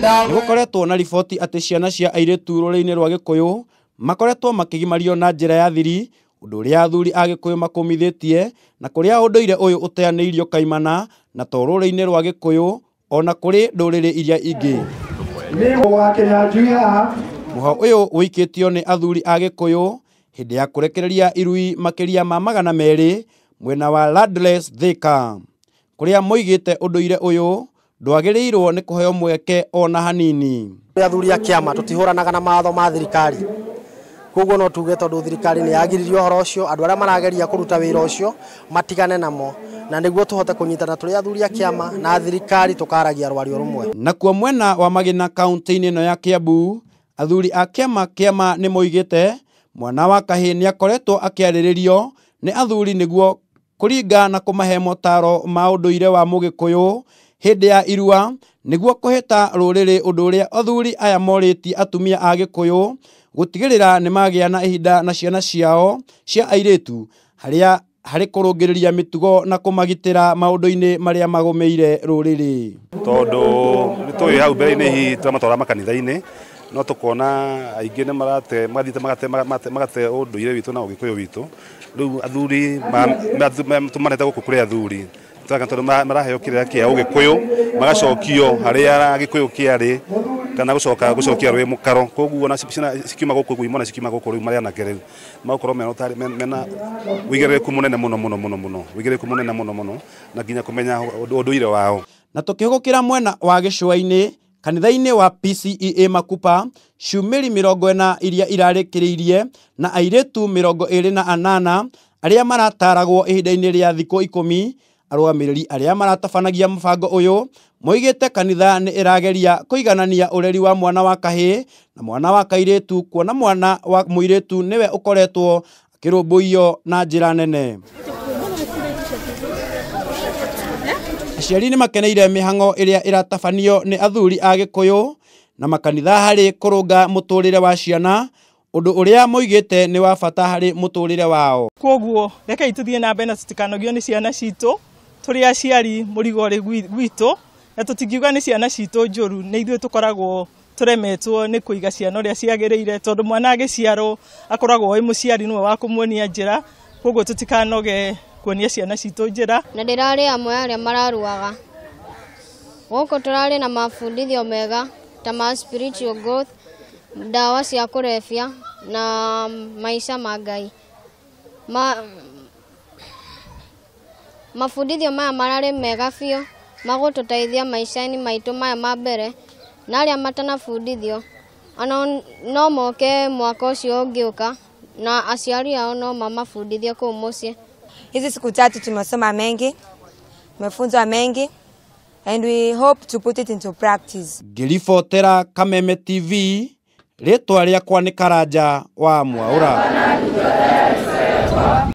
nĩgũkoretwo na riboti atĩ ciana cia airĩtu rũrĩrĩ-inĩ rwa Gĩkũyũ makoretwo makĩgimario na njĩra ya thiri ũndũ ũrĩa athuri a Gĩkũyũ makũmithĩtie na kũrĩa ũndũire ũyũ ũteanĩirio kaimana na to rũrĩrĩ-inĩ rwa Gĩkũyũ ona kũrĩ ndũrĩrĩ iria ingĩ mũhwo ũyũ ũikĩtio nĩ athuri a Gĩkũyũ hĩndĩ ya kũrekereria irui makĩria ma magana merĩ mwena wa Landleess Thika kuria moigite unduire uyu ndwagĩrĩirwo ni kũheo mweke ona hanini athuri a kĩama tutihuranaga na mawatho ma thirikari koguo no tuge tondũ thirikari ni yagiririe ũhoro ucio andũ arĩa marageria kuruta wĩra ucio matigane namo na niguo tuhote kũnyitana tũrĩ athuri a kĩama na thirikari tũkaragia rwario rũmwe nakuo mwena wa magina kaunti-inĩ no ya kĩambu athuri a kĩama kĩama ni moigite mwana wa kahĩĩ nĩ akoretwo akĩarĩrĩrio ni athuri niguo kuringa na kumahe motaro ma unduire wa mugikuyu hindi ya irua niguo kuhita ruriri undu uria athuri aya moriti atumia a gikuyu gutigirira ni magia na ihinda na ciana ciao cia airitu haria harä kå rå ngä rä ria mä tugo na kå magitä ra maå ndå-inä marä a magå mä ire rå rä rä tondå nä tå hau mbere-inä hihi tå matwara makanitha-inä no tukona aingi nä marate mathite magate magate ndå ire witå na å witu kå yå witå rä u athuri tå manete gå kå athuri tondå maraheo kä rä ra kä a å gä kå yå magacokio harä a gä kana gucoka gucokia rwi mukaro koguo ona cikiuma guku guimo na cikiuma guku riu maria nake riu magukorwo mena utari mena wigere ku munene muno muno muno muno wigere ku munene muno muno na ginya kumenya unduire wao na tukihugukira mwena wa gicuaini kanitha wa PCEA Makupa ciumĩri mĩrongo ĩna iria irarĩkĩrĩirie na airĩtu mĩrongo ĩrĩ na anana arĩa marataragwo ihinda-inĩ rĩa thikũ ikũmi arũgamĩrĩri arĩa maratabanagia mũbango ũyũ moigĩte kanitha nĩ ĩrageria kũiganania ũreri wa mwana wa kahĩĩ na mwana wa kairĩtu kuona mwana wa mũirĩtu nĩwe ũkoretwo akĩrũmbũiyo na njĩra nene aciari nä makeneire mä hang'o ä rä a ä ratabanio nä athuri a gä kå yå na makanitha harä kå rå nga må tå rä re wa ciana å ndå å rä a te nä wa bata harä må tå rä re wao koguo rekei tå thiä na mbere na tutikanogio nä ciana citå tå rä aciari må rigo gwitå na tå tingiuga nä ciana citå njå ru nä ithuä tå koragwo tå remetwo nä kå iga ciana å rä a ciagä rä ire tondå mwana agä ciaro akoragwo ä må ciari we wa kå muonia njä ra koguo tutikanoge kuonia ciana citå njä ra na ndä rarä amwe arä a mararuaga gå kå tå rarä na mabundithio mega ta ma spiritual growth ndawa cia kå rebia na maica ma ngai ma, mabundithio maya mararĩ mega biũ magũtũteithia maica-inĩ maitũ maya ma mbere na arĩa matanabundithio ona no moke mwaka ũcio ũngĩũka na aciari yao no mamabundithie kuu mucii. Hizi siku tatu tumesoma mengi, tumefunzwa mengi and we hope to put it into practice. Ngĩribotera Kameme TV, rĩtwa rĩakwa ni Karanja wa mwaura